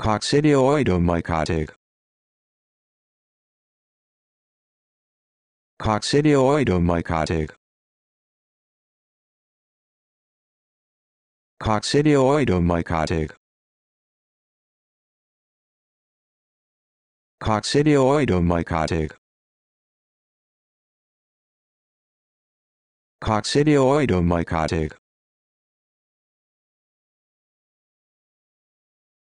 Coccidioidomycotic. Coccidioidomycotic. Coccidioidomycotic. Coccidioidomycotic. Coccidioidomycotic.